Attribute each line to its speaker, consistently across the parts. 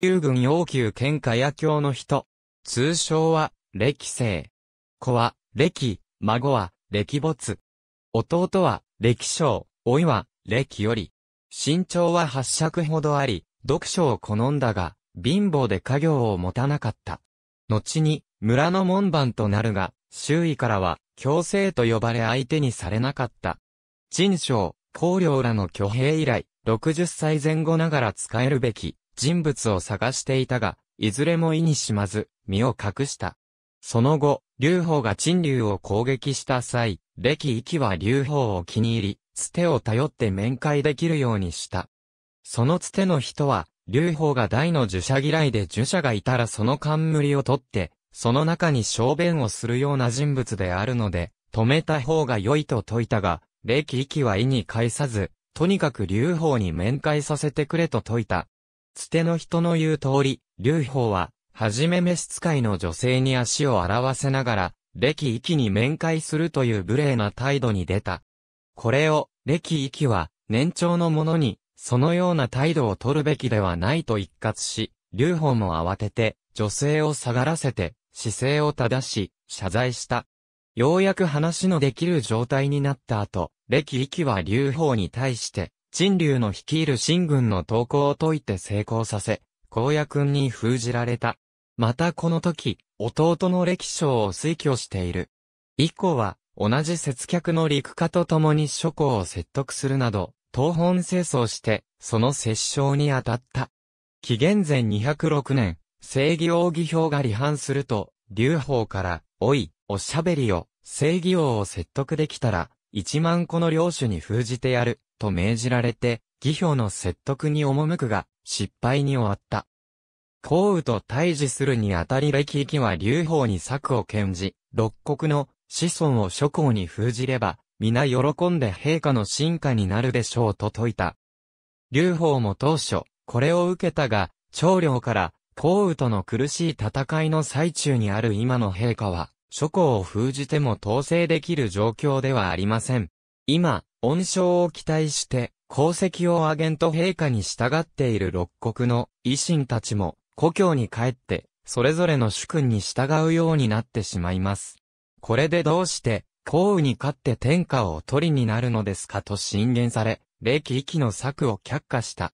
Speaker 1: 旧軍王宮喧嘩野教の人。通称は、歴生。子は、歴、孫は、歴没。弟は、歴将、老いは、歴より。身長は八尺ほどあり、読書を好んだが、貧乏で家業を持たなかった。後に、村の門番となるが、周囲からは、強制と呼ばれ相手にされなかった。陳将、公領らの挙兵以来、60歳前後ながら使えるべき、人物を探していたが、いずれも意にしまず、身を隠した。その後、劉邦が陳竜を攻撃した際、歴域は劉邦を気に入り、つてを頼って面会できるようにした。そのつての人は、劉邦が大の儒者嫌いで儒者がいたらその冠を取って、その中に小便をするような人物であるので、止めた方が良いと説いたが、歴域は意に介さず、とにかく劉邦に面会させてくれと説いた。つての人の言う通り、劉邦は、はじめ召使いの女性に足を洗わせながら、歴域に面会するという無礼な態度に出た。これを、歴域は、年長の者に、そのような態度を取るべきではないと一括し、劉邦も慌てて、女性を下がらせて、姿勢を正し、謝罪した。ようやく話のできる状態になった後、歴域は劉邦に対して、陳龍の率いる秦軍の投降を解いて成功させ、荒野君に封じられた。またこの時、弟の歴史を推挙している。以降は、同じ節客の陸家と共に諸侯を説得するなど、東本清掃して、その殺傷に当たった。紀元前206年、正義王義表が離反すると、劉邦から、おい、おしゃべりを、正義王を説得できたら、1万個の領主に封じてやる、と命じられて、義表の説得に赴くが、失敗に終わった。皇羽と対峙するにあたり歴域は劉邦に策を献じ、六国の子孫を諸侯に封じれば、皆喜んで陛下の進化になるでしょうと説いた。劉邦も当初、これを受けたが、長領から、皇羽との苦しい戦いの最中にある今の陛下は、諸侯を封じても統制できる状況ではありません。今、恩賞を期待して、功績を挙げんと陛下に従っている六国の維新たちも、故郷に帰って、それぞれの主君に従うようになってしまいます。これでどうして、降羽に勝って天下を取りになるのですかと進言され、歴域の策を却下した。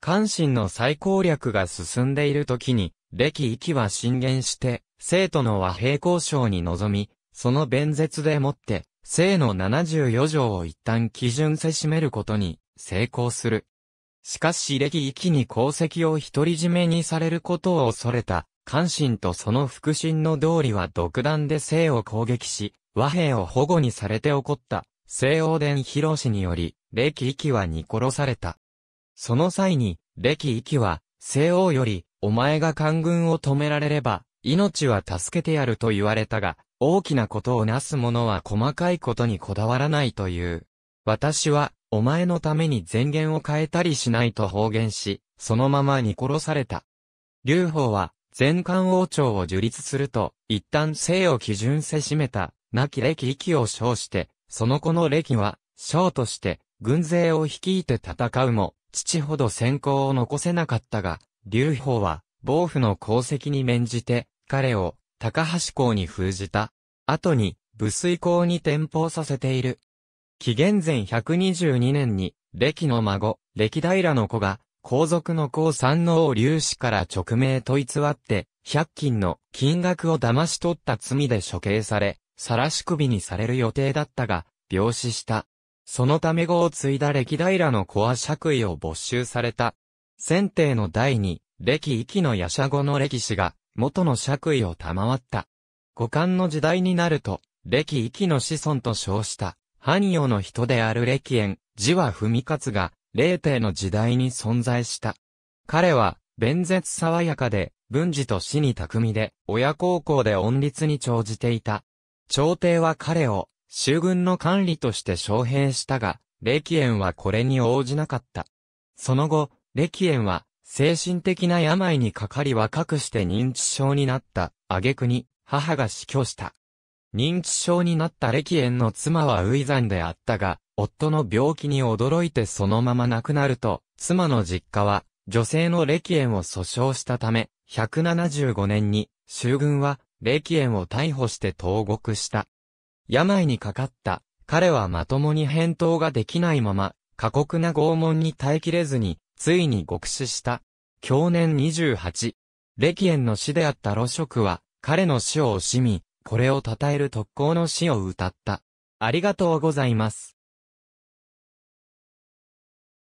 Speaker 1: 関心の再攻略が進んでいる時に、歴域は進言して、生徒の和平交渉に臨み、その弁舌でもって、生の74条を一旦基準せしめることに成功する。しかし歴域に功績を独り占めにされることを恐れた、関心とその腹心の道理は独断で性を攻撃し、和平を保護にされて起こった、西王殿広氏により、歴域はに殺された。その際に、歴域は、西王より、お前が官軍を止められれば、命は助けてやると言われたが、大きなことをなす者は細かいことにこだわらないという。私は、お前のために前言を変えたりしないと方言し、そのままに殺された。劉邦は、前漢王朝を樹立すると、一旦生を基準せしめた、亡き歴域を称して、その子の歴は、将として、軍勢を率いて戦うも、父ほど先行を残せなかったが、劉邦は、暴風の功績に免じて、彼を、高橋港に封じた。後に、武水港に転向させている。紀元前122年に、歴の孫、歴平の子が、皇族の皇三皇。竜劉氏から直命と偽って、百金の金額を騙し取った罪で処刑され、晒し首にされる予定だったが、病死した。そのため後を継いだ歴平の子は爵位を没収された。先帝の第二、歴域の夜叉後の歴史が、元の爵位を賜った。五冠の時代になると、歴域の子孫と称した、藩用の人である歴縁、字は文勝が、霊帝の時代に存在した。彼は、弁舌爽やかで、文字と死に巧みで、親孝行で恩律に長じていた。朝廷は彼を、衆軍の管理として招聘したが、歴縁はこれに応じなかった。その後、歴縁は、精神的な病にかかり若くして認知症になった、挙句に、母が死去した。認知症になった歴縁の妻は初産であったが、夫の病気に驚いてそのまま亡くなると、妻の実家は、女性の歴縁を訴訟したため、175年に、衆軍は、歴縁を逮捕して投獄した。病にかかった、彼はまともに返答ができないまま、過酷な拷問に耐えきれずに、ついに獄死した。享年28。歴縁の死であった露食は、彼の死を惜しみ、これを称える特攻の死を歌った。ありがとうございます。